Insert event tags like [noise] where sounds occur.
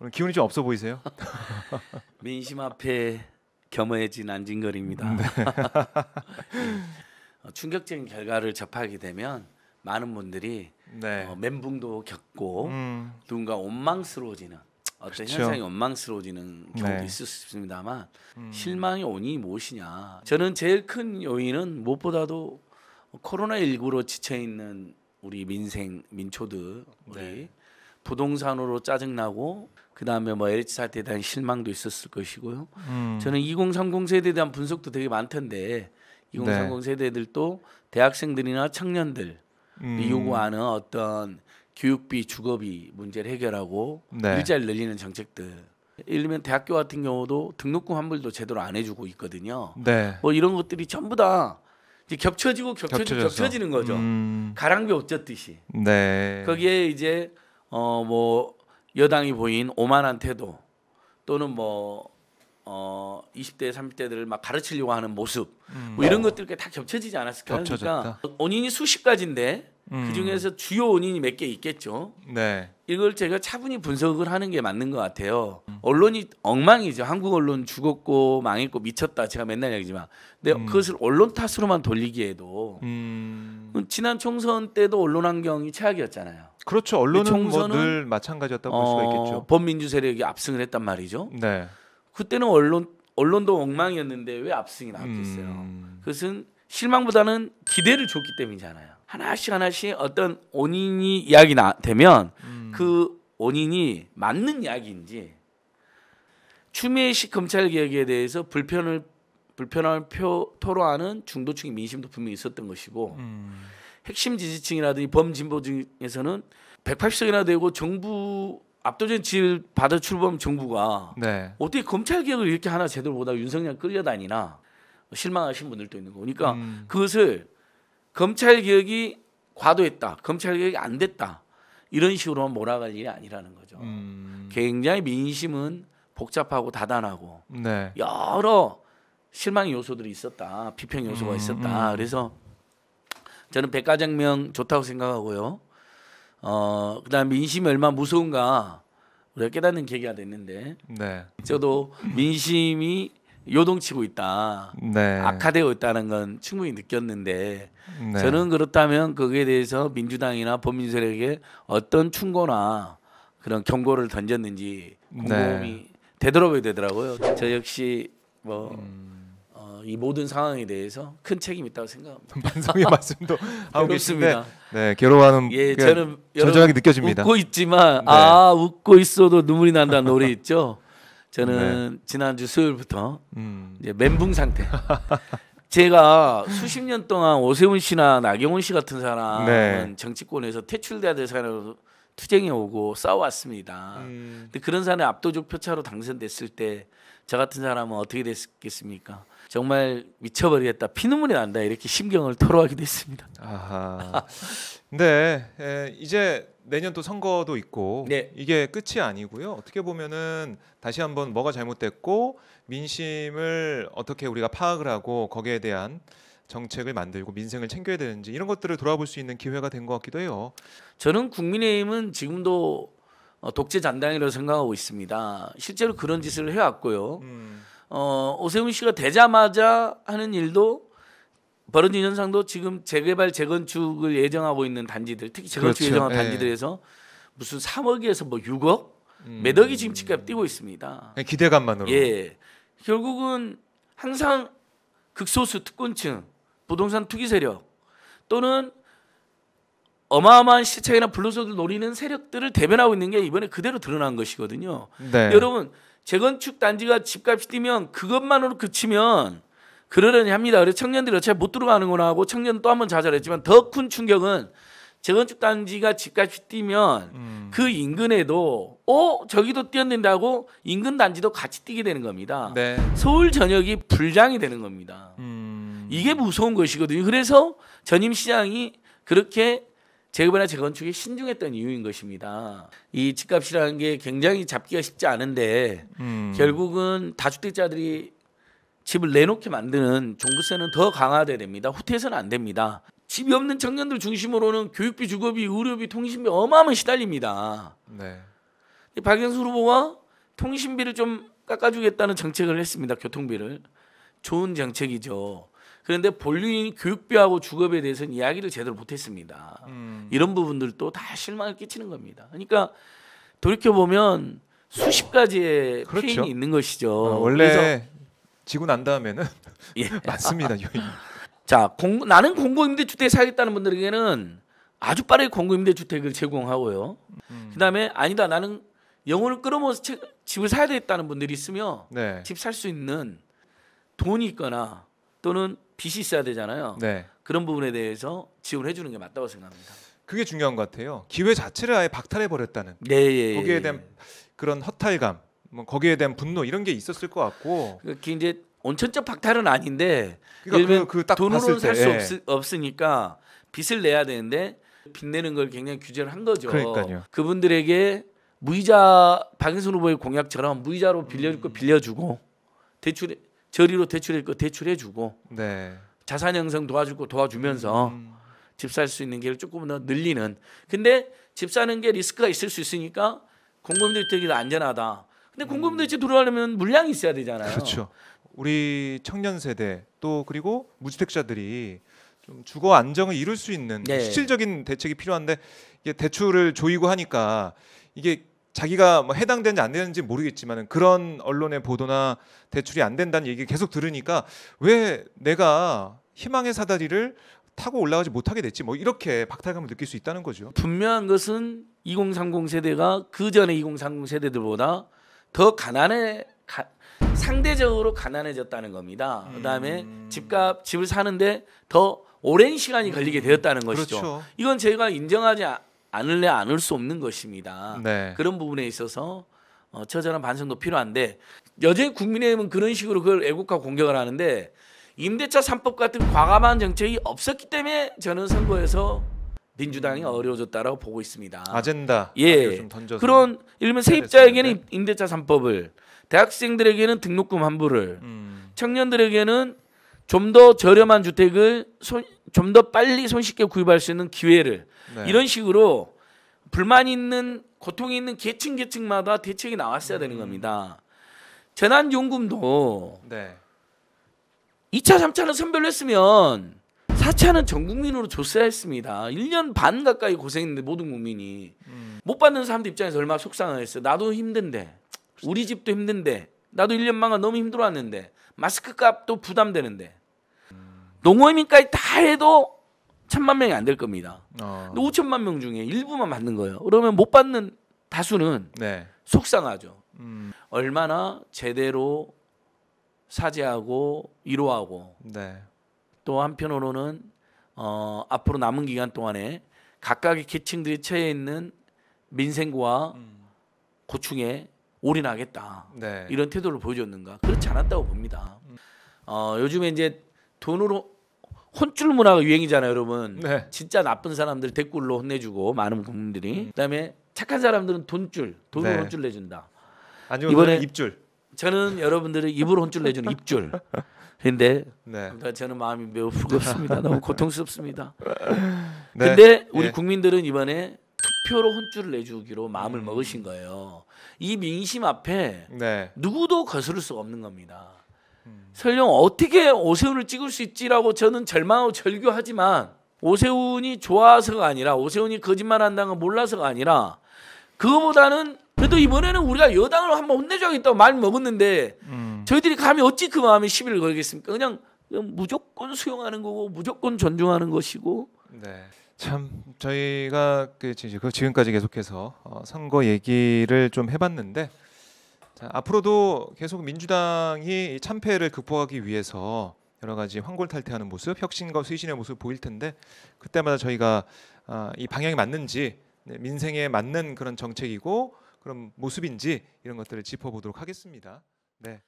오늘 기운이 좀 없어 보이세요? [laughs] 민심 앞에 겸허해진 안진걸입니다. 네. [laughs] 어, 충격적인 결과를 접하게 되면 많은 분들이 네. 어, 멘붕도 겪고 음. 누군가 원망스러워지는 어떤 그렇죠. 현상이 원망스러워지는 경우도 네. 있을 수 있습니다만 음. 실망의 원인이 무엇이냐 저는 제일 큰 요인은 무엇보다도 코로나 19로 지쳐 있는 우리 민생 민초들 우리 네. 부동산으로 짜증나고 그 다음에 뭐 LH 사태에 대한 실망도 있었을 것이고요. 음. 저는 2030 세대에 대한 분석도 되게 많던데 2030 네. 세대들도 대학생들이나 청년들 음. 요구하는 어떤 교육비, 주거비 문제를 해결하고 네. 일자리 늘리는 정책들. 예를 들면 대학교 같은 경우도 등록금 환불도 제대로 안 해주고 있거든요. 네. 뭐 이런 것들이 전부 다 이제 겹쳐지고 겹쳐지고 겹쳐지는 거죠. 음. 가랑비 옷젖듯이. 네. 거기에 이제 어뭐 여당이 보인 오만한 태도 또는 뭐 어, 20대 30대들을 막 가르치려고 하는 모습 뭐 음. 뭐 이런 것들 다 겹쳐지지 않았을까 겹쳐졌다. 그러니까 원인이 수십 가지인데 음. 그 중에서 주요 원인이 몇 개 있겠죠. 네. 이걸 제가 차분히 분석을 하는 게 맞는 것 같아요. 언론이 엉망이죠. 한국 언론 죽었고 망했고 미쳤다. 제가 맨날 얘기지만, 근데 음. 그것을 언론 탓으로만 돌리기에도 음. 그 지난 총선 때도 언론 환경이 최악이었잖아요. 그렇죠. 언론은 뭐늘 마찬가지였다고 어, 볼 수가 어, 있겠죠. 범민주 세력이 압승을 했단 말이죠. 네. 그때는 언론 언론도 엉망이었는데 왜 압승이 나왔겠어요. 음. 그것은 실망보다는 기대를 줬기 때문이잖아요. 하나씩 하나씩 어떤 원인이 이야기 나 되면 음. 그 원인이 맞는 이야기인지 추미애식 검찰 개혁에 대해서 불편을 불편함을 표, 토로하는 중도층의 민심도 분명히 있었던 것이고 음. 핵심 지지층이라든지 범진보 중에서는 180석이나 되고 정부 압도적인 지를 받아 출범 정부가 네. 어떻게 검찰 개혁을 이렇게 하나 제대로 보다 윤석열 끌려다니나 실망하신 분들도 있는 거니까 그러니까 음. 그것을 검찰 개혁이 과도했다. 검찰 개혁이 안 됐다. 이런 식으로만 몰아갈 일이 아니라는 거죠. 음. 굉장히 민심은 복잡하고 다단하고 네. 여러 실망 요소들이 있었다. 비평 요소가 음, 있었다. 음. 그래서 저는 백과장명 좋다고 생각하고요. 어, 그다음 민심이 얼마나 무서운가 우리가 깨닫는 계기가 됐는데 네. 저도 민심이 요동치고 있다, 네. 악화되어 있다는 건 충분히 느꼈는데 네. 저는 그렇다면 거기에 대해서 민주당이나 범민 세력에 게 어떤 충고나 그런 경고를 던졌는지 궁금이 네. 되돌아보게 되더라고요. 저 역시 뭐 음... 어, 모든 상황에 대해서 큰 책임이 있다고 생각합니다. [laughs] 반성의 말씀도 [laughs] 하고 계십니다. 네, 괴로워하는 예, 저는 전전하게 느껴집니다. 웃고 있지만 네. 아 웃고 있어도 눈물이 난다 노래 있죠. 저는 네. 지난주 수요일부터 음. 이제 멘붕 상태. [laughs] 제가 수십 년 동안 오세훈 씨나 나경원 씨 같은 사람은 네. 정치권에서 퇴출돼야 될 사람으로 투쟁해 오고 싸워왔습니다. 그런데 음. 그런 사람이 압도적 표차로 당선됐을 때 저 같은 사람은 어떻게 됐겠습니까? 정말 미쳐버리겠다, 피눈물이 난다 이렇게 심경을 토로하게 됐습니다. 아하. 근 에, 이제 내년 또 선거도 있고 네. 이게 끝이 아니고요. 어떻게 보면은 다시 한번 뭐가 잘못됐고 민심을 어떻게 우리가 파악을 하고 거기에 대한 정책을 만들고 민생을 챙겨야 되는지 이런 것들을 돌아볼 수 있는 기회가 된 것 같기도 해요. 저는 국민의힘은 지금도 어, 독재 잔당이라고 생각하고 있습니다. 실제로 그런 음. 짓을 해왔고요. 음. 어, 오세훈 씨가 되자마자 하는 일도 버런지 현상도 지금 재개발 재건축을 예정하고 있는 단지들 특히 재건축 그렇죠. 예정한 예. 단지들에서 무슨 3억에서 뭐 6억 음. 몇 억이 지금 집값 뛰고 있습니다. 예, 기대감만으로. 예. 결국은 항상 극소수 특권층 부동산 투기 세력 또는 어마어마한 시차이나 불로소득 노리는 세력들을 대변하고 있는 게 이번에 그대로 드러난 것이거든요. 네. 여러분 재건축 단지가 집값이 뛰면 그것만으로 그치면 그러려니 합니다. 그래서 청년들이 어차피 못 들어가는구나 하고 청년 또한번 좌절했지만 더 큰 충격은 재건축 단지가 집값이 뛰면 음. 그 인근에도 어 저기도 뛰어낸다고 인근 단지도 같이 뛰게 되는 겁니다. 네. 서울 전역이 불장이 되는 겁니다. 음. 이게 무서운 것이거든요. 그래서 전임 시장이 그렇게 재개발이나 재건축에 신중했던 이유인 것입니다. 이 집값이라는 게 굉장히 잡기가 쉽지 않은데 음. 결국은 다주택자들이 집을 내놓게 만드는 종부세는 더 강화돼야 됩니다. 후퇴해서는 안 됩니다. 집이 없는 청년들 중심으로는 교육비, 주거비, 의료비, 통신비 어마어마한 시달립니다. 네. 박영수 후보가 통신비를 좀 깎아주겠다는 정책을 했습니다. 교통비를. 좋은 정책이죠. 그런데 본인 교육비하고 주거비에 대해서는 이야기를 제대로 못했습니다. 음. 이런 부분들도 다 실망을 끼치는 겁니다. 그러니까 돌이켜 보면 수십 가지의 그렇죠. 페인이 있는 것이죠. 어, 원래 지고 난 다음에는 예. [laughs] 맞습니다 자, 공, 나는 공공임대주택에 살겠다는 분들에게는 아주 빠르게 공공임대주택을 제공하고요. 음. 그다음에 아니다 나는 영혼을 끌어모아서 집을 사야 되겠다는 분들이 있으며 네. 집살 수 있는 돈이 있거나 또는 빚이 있어야 되잖아요. 네. 그런 부분에 대해서 지원해 주는 게 맞다고 생각합니다. 그게 중요한 것 같아요. 기회 자체를 아예 박탈해 버렸다는 네, 예, 예 거기에 예. 대한 그런 허탈감 뭐 거기에 대한 분노 이런 게 있었을 것 같고 그게 이제 온천적 박탈은 아닌데 그러니까 그, 그 돈으로는 살수 예. 없으니까 빚을 내야 되는데 빚 내는 걸 굉장히 규제를 한 거죠. 그러니까요. 그분들에게 무이자 박인선 후보의 공약처럼 무이자로 빌려줄 거 음. 빌려주고 대출 저리로 대출할 거 대출해주고 네. 자산 형성 도와줄 거 도와주면서 음. 집살 수 있는 길을 조금 더 늘리는. 근데 집 사는 게 리스크가 있을 수 있으니까 공공주택이 안전하다. 근데 공급도 이제 들어가려면 물량이 있어야 되잖아요. 그렇죠. 우리 청년 세대 또 그리고 무주택자들이 좀 주거 안정을 이룰 수 있는 네. 실질적인 대책이 필요한데 이게 대출을 조이고 하니까 이게 자기가 뭐 해당되는지 안 되는지 모르겠지만 그런 언론의 보도나 대출이 안 된다는 얘기 계속 들으니까 왜 내가 희망의 사다리를 타고 올라가지 못하게 됐지 뭐 이렇게 박탈감을 느낄 수 있다는 거죠. 분명한 것은 2030 세대가 그 전에 2030 세대들보다 더 가난해 가, 상대적으로 가난해졌다는 겁니다. 음. 그다음에 집값 집을 사는데 더 오랜 시간이 걸리게 되었다는 음, 것이죠. 그렇죠. 이건 저희가 인정하지 아, 않을래 않을 수 없는 것입니다. 네. 그런 부분에 있어서 어, 처절한 반성도 필요한데 여전히 국민의힘은 그런 식으로 그걸 애국화 공격을 하는데 임대차 삼법 같은 과감한 정책이 없었기 때문에 저는 선거에서 민주당이 음. 어려워졌다라고 보고 있습니다. 아젠다. 예. 그런 일면 세입자에게는 임대차 3법을 대학생들에게는 등록금 환불을 음. 청년들에게는 좀 더 저렴한 주택을 좀 더 빨리 손쉽게 구입할 수 있는 기회를 네. 이런 식으로 불만 있는 고통이 있는 계층 계층마다 대책이 나왔어야 음. 되는 겁니다. 재난연금도 네. 2차 3차는 선별했으면 4차는 전 국민으로 줬어야 했습니다. 1년 반 가까이 고생했는데 모든 국민이 음. 못 받는 사람들 입장에서 얼마나 속상했어요. 나도 힘든데 우리 집도 힘든데 나도 1년 만간 너무 힘들어왔는데 마스크 값도 부담되는데 농어민까지 다 해도 천만 명이 안 될 겁니다. 어. 근데 5천만 명 중에 일부만 받는 거예요. 그러면 못 받는 다수는 네. 속상하죠. 음. 얼마나 제대로 사죄하고 위로하고 네. 또 한편으로는 어, 앞으로 남은 기간 동안에 각각의 계층들이 처해 있는 민생과 음. 고충에 올인하겠다 네. 이런 태도를 보여줬는가 그렇지 않았다고 봅니다. 음. 어, 요즘에 이제 돈으로 혼쭐 문화가 유행이잖아요, 여러분. 네. 진짜 나쁜 사람들 댓글로 혼내주고 많은 국민들이. 음. 그다음에 착한 사람들은 돈줄, 돈으로 네. 혼쭐 내준다. 이번에 입줄. 저는 여러분들이 입으로 혼쭐 내주는 입줄. [laughs] 근데 네. 네. 저는 마음이 매우 무겁습니다. [laughs] 너무 고통스럽습니다. 네. 근데 우리 예. 국민들은 이번에 투표로 혼쭐을 내주기로 마음을 음. 먹으신 거예요. 이 민심 앞에 네. 누구도 거스를 수가 없는 겁니다. 음. 설령 어떻게 오세훈을 찍을 수 있지라고 저는 절망하고 절규하지만 오세훈이 좋아서가 아니라 오세훈이 거짓말한다는 걸 몰라서가 아니라 그거보다는 그래도 이번에는 우리가 여당을 한번 혼내줘야겠다고 말 먹었는데 음. 저희들이 감히 어찌 그 마음에 시비를 걸겠습니까? 그냥, 그냥 무조건 수용하는 거고 무조건 존중하는 것이고. 네. 참 저희가 그, 그 지금까지 계속해서 어, 선거 얘기를 좀 해봤는데 자, 앞으로도 계속 민주당이 참패를 극복하기 위해서 여러 가지 황골탈퇴하는 모습, 혁신과 쇄신의 모습 보일 텐데 그때마다 저희가 어, 이 방향이 맞는지 네, 민생에 맞는 그런 정책이고 그런 모습인지 이런 것들을 짚어보도록 하겠습니다. 네.